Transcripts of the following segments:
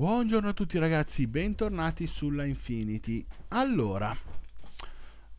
Buongiorno a tutti ragazzi, bentornati sulla Infinity. Allora,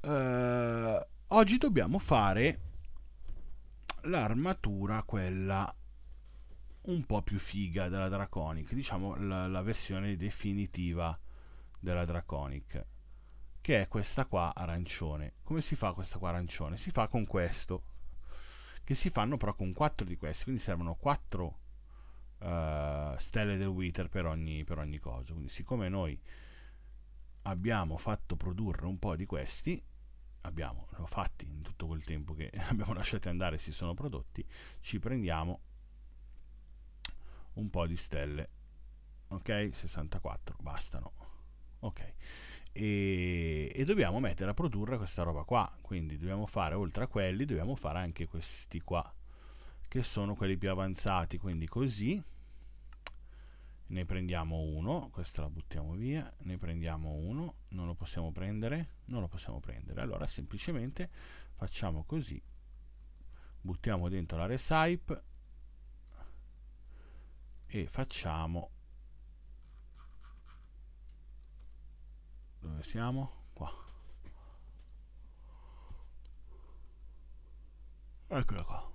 eh, oggi dobbiamo fare l'armatura quella un po' più figa della Draconic, diciamo la, la, versione definitiva della Draconic, che è questa qua arancione. Come si fa questa qua arancione? Si fa con questo, che si fanno però con 4 di questi, quindi servono 4 eh, stelle del Wither per ogni, per ogni cosa. Quindi siccome noi abbiamo fatto produrre un po' di questi, abbiamo fatti in tutto quel tempo che abbiamo lasciato andare si sono prodotti, ci prendiamo un po' di stelle. Ok, 64 bastano. Ok. E, e, dobbiamo mettere a produrre questa roba qua quindi dobbiamo fare oltre a quelli dobbiamo fare anche questi qua che sono quelli più avanzati quindi così ne prendiamo uno, questa la buttiamo via, ne prendiamo uno, non lo possiamo prendere, non lo possiamo prendere. Allora semplicemente facciamo così, buttiamo dentro la recipe e facciamo, dove siamo? Qua. Eccola qua.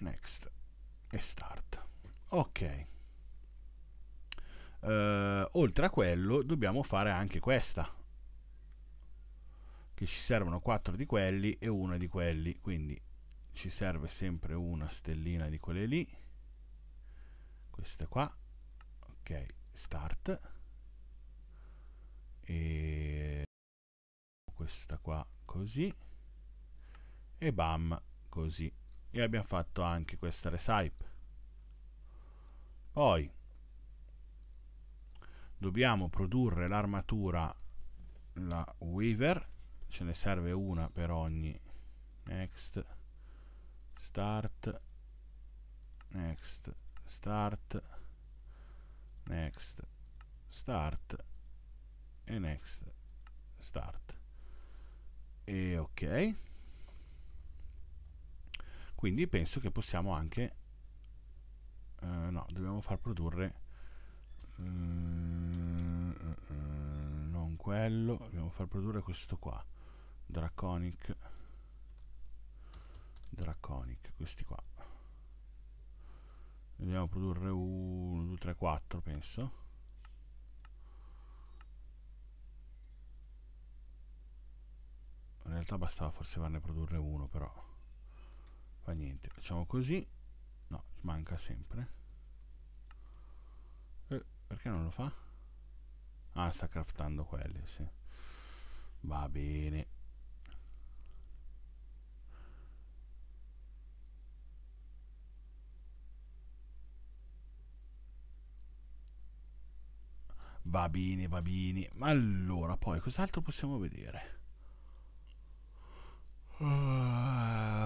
Next e start. Ok. Uh, oltre a quello dobbiamo fare anche questa. Che ci servono 4 di quelli e una di quelli. Quindi ci serve sempre una stellina di quelle lì. Queste qua. Ok, start. E questa qua così. E bam, così. E abbiamo fatto anche questa recipe. Poi dobbiamo produrre l'armatura, la Weaver, ce ne serve una per ogni next start next start next start e next start e ok quindi penso che possiamo anche eh, no dobbiamo far produrre eh, eh, eh, non quello dobbiamo far produrre questo qua draconic draconic questi qua dobbiamo produrre 1 2 3 4 penso in realtà bastava forse farne produrre uno però fa niente facciamo così manca sempre eh, perché non lo fa? ah sta craftando quelli sì. va bene va bene va bene ma allora poi cos'altro possiamo vedere uh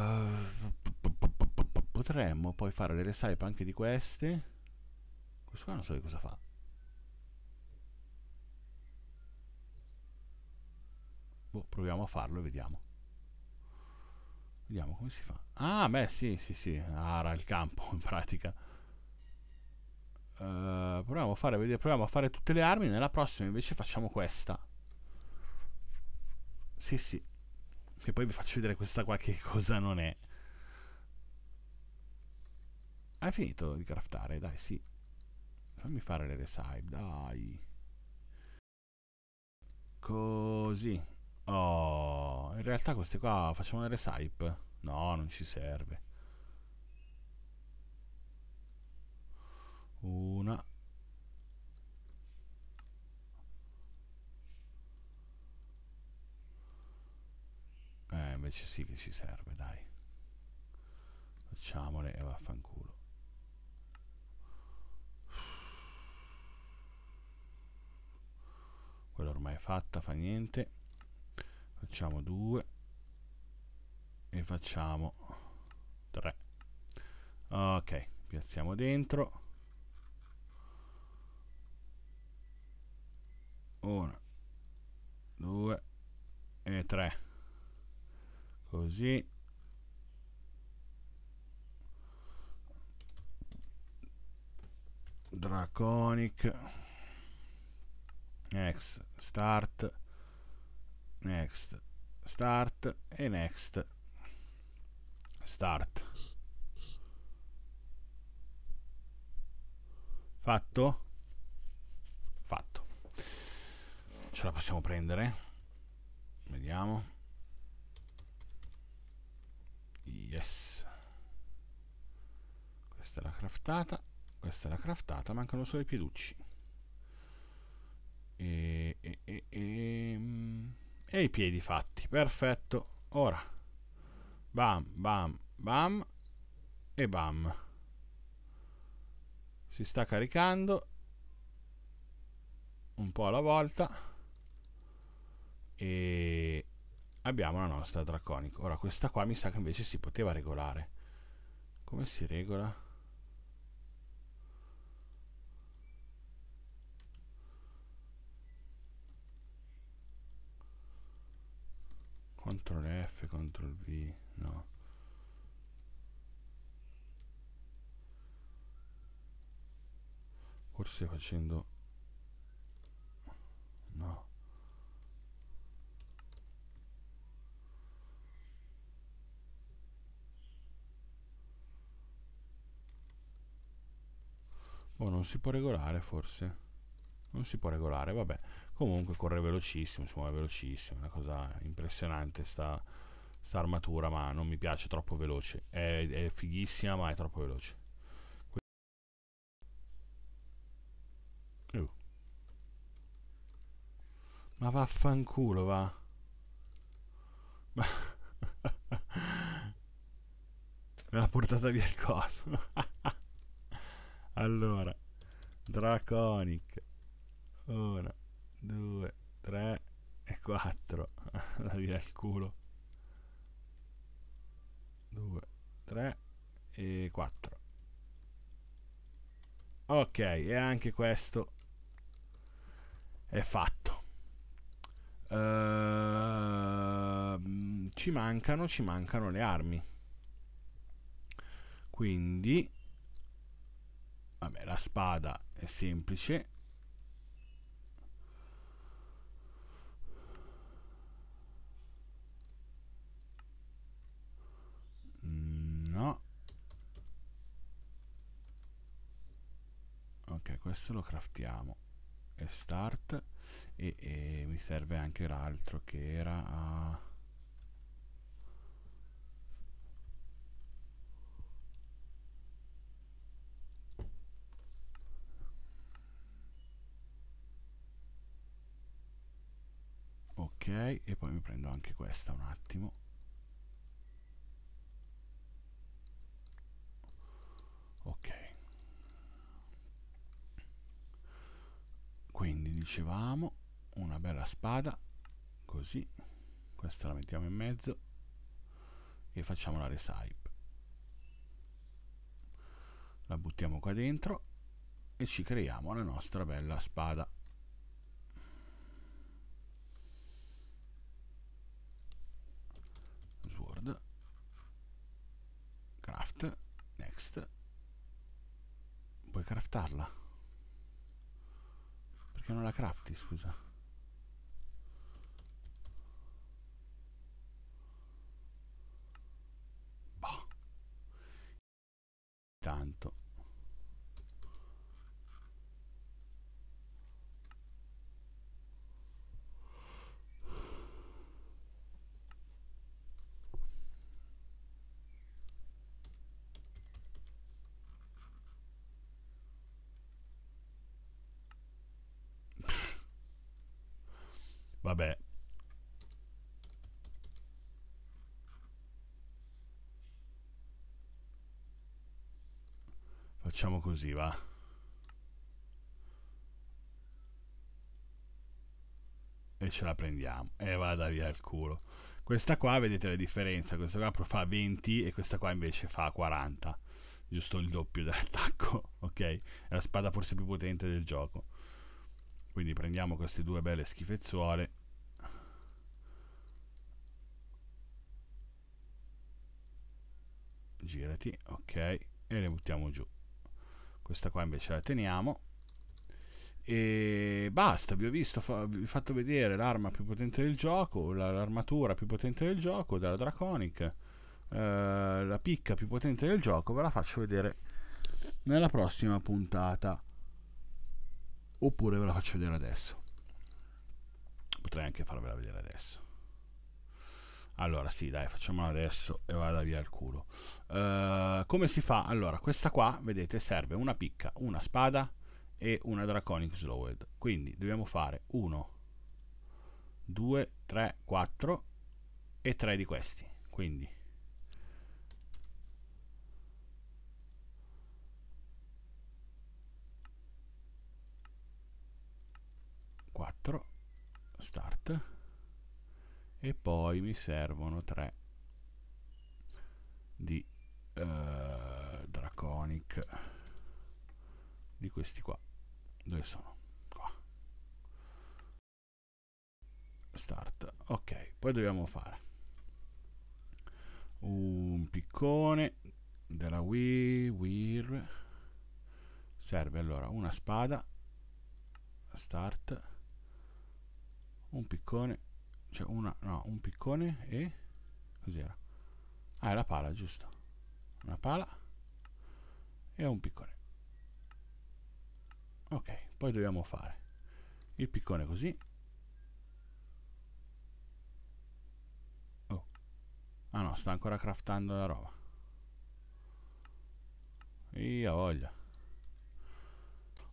potremmo poi fare delle saipe anche di queste questo qua non so che cosa fa boh, proviamo a farlo e vediamo vediamo come si fa ah beh sì sì sì ara il campo in pratica uh, proviamo, a fare, proviamo a fare tutte le armi nella prossima invece facciamo questa sì sì che poi vi faccio vedere questa qua che cosa non è hai finito di craftare? Dai, sì. Fammi fare le recipe, dai. Così. Oh, in realtà queste qua facciamo le recipe. No, non ci serve. Una. Eh, invece sì che ci serve, dai. Facciamole e vaffanculo. quella ormai è fatta fa niente facciamo 2 e facciamo 3 ok piazziamo dentro 1 2 e 3 così draconic next start next start e next start fatto fatto ce la possiamo prendere vediamo yes questa è la craftata questa è la craftata mancano solo i pieducci e, e, e, e, mm, e i piedi fatti, perfetto, ora, bam, bam, bam e bam, si sta caricando un po' alla volta e abbiamo la nostra draconica Ora questa qua mi sa che invece si poteva regolare. Come si regola? CTRL F, CTRL V, no. Forse facendo... No. Boh, non si può regolare forse non si può regolare, vabbè. Comunque corre velocissimo, si muove velocissimo, una cosa impressionante sta, sta armatura, ma non mi piace, troppo veloce. È, è fighissima, ma è troppo veloce. Oh. Ma vaffanculo, va. Ma... Me l'ha portata via il coso. allora, Draconic. 1, 2, 3 e 4 da via il culo 2, 3 e 4 ok e anche questo è fatto uh, ci mancano ci mancano le armi quindi vabbè la spada è semplice questo lo craftiamo e start e, e mi serve anche l'altro che era a ok e poi mi prendo anche questa un attimo dicevamo una bella spada così questa la mettiamo in mezzo e facciamo la resipe la buttiamo qua dentro e ci creiamo la nostra bella spada sword craft next puoi craftarla non la crafti, scusa. facciamo così, va. E ce la prendiamo. E vada via il culo. Questa qua, vedete la differenza, questa qua fa 20 e questa qua invece fa 40. Giusto il doppio dell'attacco, ok? È la spada forse più potente del gioco. Quindi prendiamo queste due belle schifezzuole. Girati, ok? E le buttiamo giù questa qua invece la teniamo e basta, vi ho visto, fa, vi ho fatto vedere l'arma più potente del gioco, l'armatura più potente del gioco, della Draconic, eh, la picca più potente del gioco, ve la faccio vedere nella prossima puntata, oppure ve la faccio vedere adesso, potrei anche farvela vedere adesso. Allora, sì, dai, facciamola adesso e vada via il culo. Uh, come si fa? Allora, questa qua, vedete, serve una picca, una spada e una Draconic Slowed. Quindi dobbiamo fare 1, 2, 3, 4 e 3 di questi. Quindi... Quattro, start e poi mi servono tre di uh, draconic di questi qua dove sono? qua start ok poi dobbiamo fare un piccone della Wii Weir serve allora una spada start un piccone c'è una, no, un piccone e cos'era? Ah, è la pala, giusto. Una pala e un piccone. Ok, poi dobbiamo fare il piccone così. Oh. Ah no, sta ancora craftando la roba. Io voglia.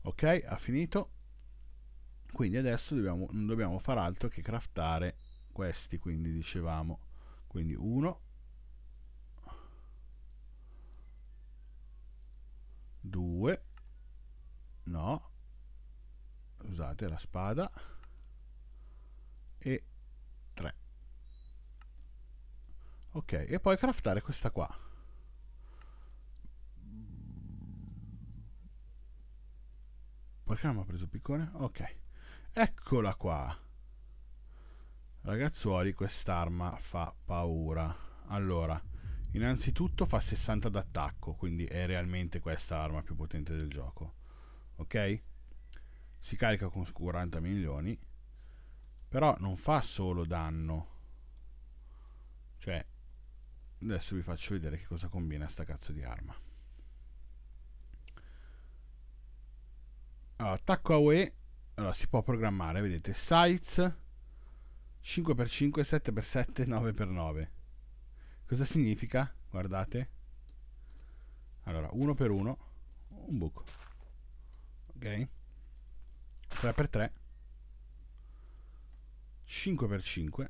Ok, ha finito. Quindi adesso dobbiamo, non dobbiamo fare altro che craftare questi quindi dicevamo quindi 1 2 no usate la spada e 3 ok e poi craftare questa qua perché non mi ha preso piccone? ok eccola qua Ragazzuoli, quest'arma fa paura. Allora, innanzitutto fa 60 d'attacco, quindi è realmente questa l'arma più potente del gioco. Ok? Si carica con 40 milioni, però non fa solo danno. Cioè, adesso vi faccio vedere che cosa combina sta cazzo di arma. Allora, attacco a UE, allora, si può programmare, vedete, sites 5x5, 7x7, 9x9. Cosa significa? Guardate. Allora, 1x1, un buco. Ok? 3x3, 5x5,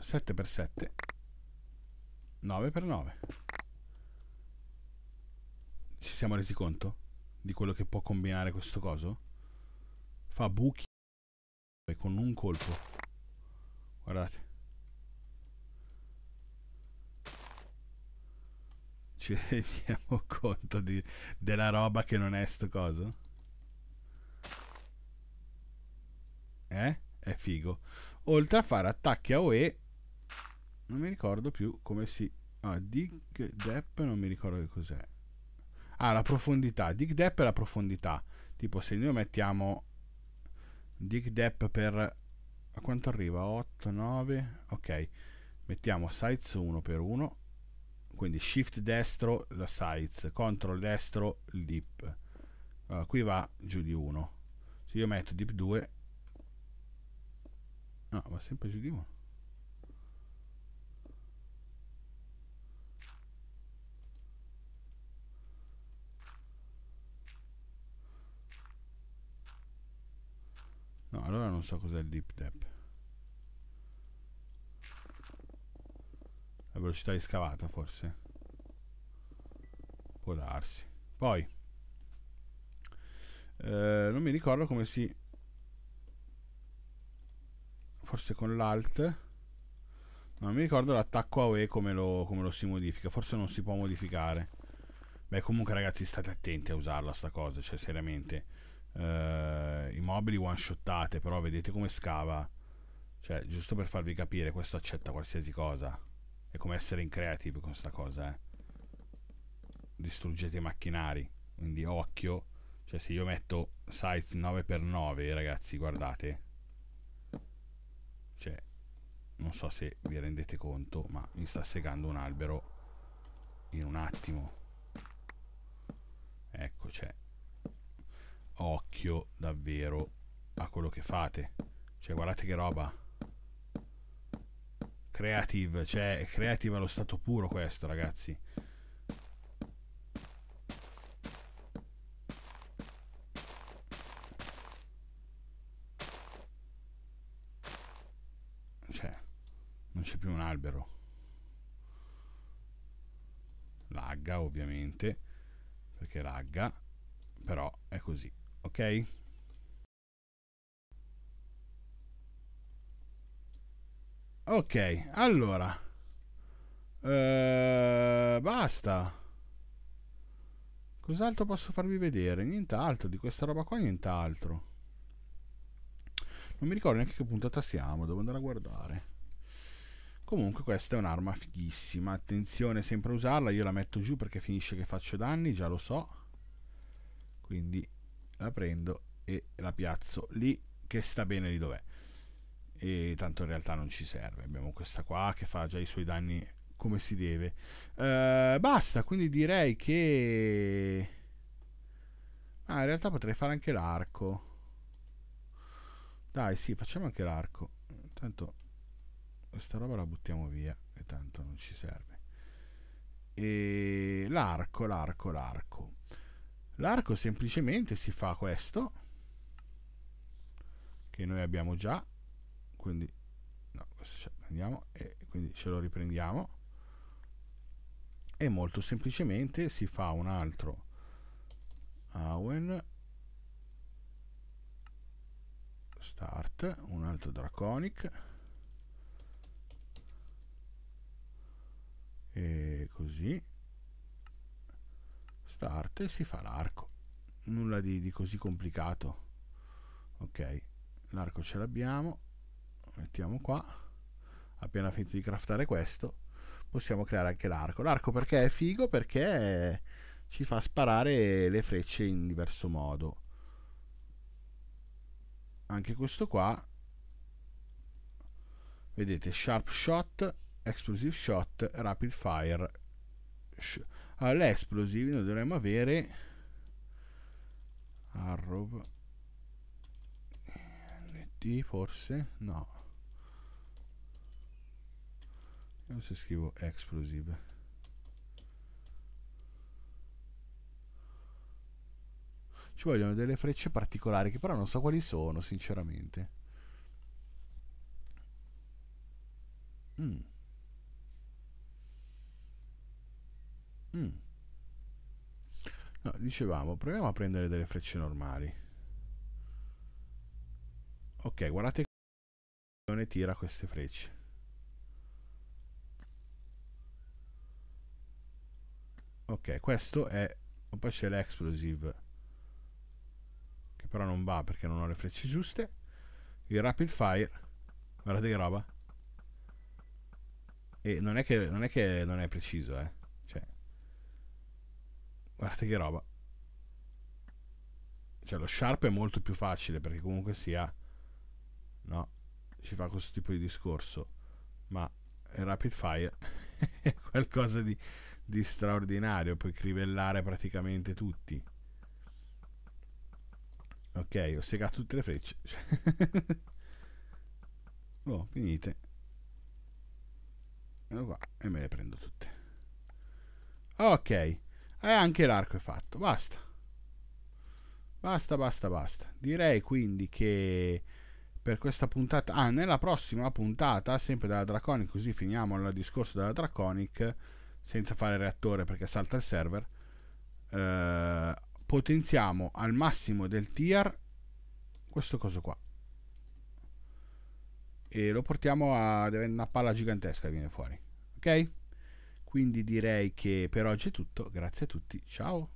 7x7, 9x9. Ci siamo resi conto di quello che può combinare questo coso? fa buchi e con un colpo guardate ci rendiamo conto di, della roba che non è sto coso eh? è figo oltre a fare attacchi a OE non mi ricordo più come si ah, dig dep non mi ricordo che cos'è ah la profondità dig dep è la profondità tipo se noi mettiamo Dick Depp per... a quanto arriva? 8, 9, ok. Mettiamo size 1 per 1, quindi shift destro la size, control destro il dip. Allora, qui va giù di 1. Se io metto dip 2, no, va sempre giù di 1. non so cos'è il deep depth la velocità di scavata forse può darsi poi eh, non mi ricordo come si forse con l'alt non mi ricordo l'attacco a UE come lo, come lo si modifica forse non si può modificare beh comunque ragazzi state attenti a usarla sta cosa cioè seriamente eh, immobili one shottate, però vedete come scava. Cioè, giusto per farvi capire, questo accetta qualsiasi cosa. È come essere in creative con sta cosa, eh. Distruggete i macchinari, quindi occhio. Cioè, se io metto size 9x9, ragazzi, guardate. Cioè, non so se vi rendete conto, ma mi sta segando un albero in un attimo. Ecco, cioè, occhio davvero a quello che fate. Cioè, guardate che roba. Creative, cioè, creative allo stato puro questo, ragazzi. Cioè, non c'è più un albero. Lagga, ovviamente, perché lagga, però è così ok? Ok, allora. Eh, basta. Cos'altro posso farvi vedere? Nient'altro, di questa roba qua nient'altro. Non mi ricordo neanche che puntata siamo, devo andare a guardare. Comunque questa è un'arma fighissima, attenzione sempre a usarla, io la metto giù perché finisce che faccio danni, già lo so. Quindi la prendo e la piazzo lì che sta bene lì dov'è e tanto in realtà non ci serve abbiamo questa qua che fa già i suoi danni come si deve uh, basta quindi direi che ah in realtà potrei fare anche l'arco dai sì facciamo anche l'arco intanto questa roba la buttiamo via e tanto non ci serve e l'arco l'arco l'arco l'arco semplicemente si fa questo che noi abbiamo già quindi no, questo e quindi ce lo riprendiamo e molto semplicemente si fa un altro Awen start un altro draconic e così questa arte si fa l'arco nulla di, di così complicato ok l'arco ce l'abbiamo mettiamo qua appena finito di craftare questo possiamo creare anche l'arco l'arco perché è figo perché ci fa sparare le frecce in diverso modo anche questo qua vedete sharp shot explosive shot rapid fire hash. Allora, noi dovremmo avere arrow nt forse no non se scrivo explosive ci vogliono delle frecce particolari che però non so quali sono sinceramente mm. No, dicevamo, proviamo a prendere delle frecce normali. Ok, guardate come tira queste frecce. Ok, questo è... Poi c'è l'explosive. Che però non va perché non ho le frecce giuste. Il rapid fire. Guardate che roba. E non è che non è, che non è preciso, eh. Guardate che roba. Cioè lo sharp è molto più facile perché comunque sia... No, ci fa questo tipo di discorso. Ma il rapid fire è qualcosa di, di straordinario. Puoi crivellare praticamente tutti. Ok, ho segato tutte le frecce. oh, finite. Ecco qua e me le prendo tutte. Ok. E eh, anche l'arco è fatto, basta. Basta, basta, basta. Direi quindi che per questa puntata, ah, nella prossima puntata, sempre dalla Draconic, così finiamo il discorso della Draconic, senza fare reattore perché salta il server, eh, potenziamo al massimo del tier questo coso qua. E lo portiamo a una palla gigantesca viene fuori. Ok? Quindi direi che per oggi è tutto, grazie a tutti, ciao!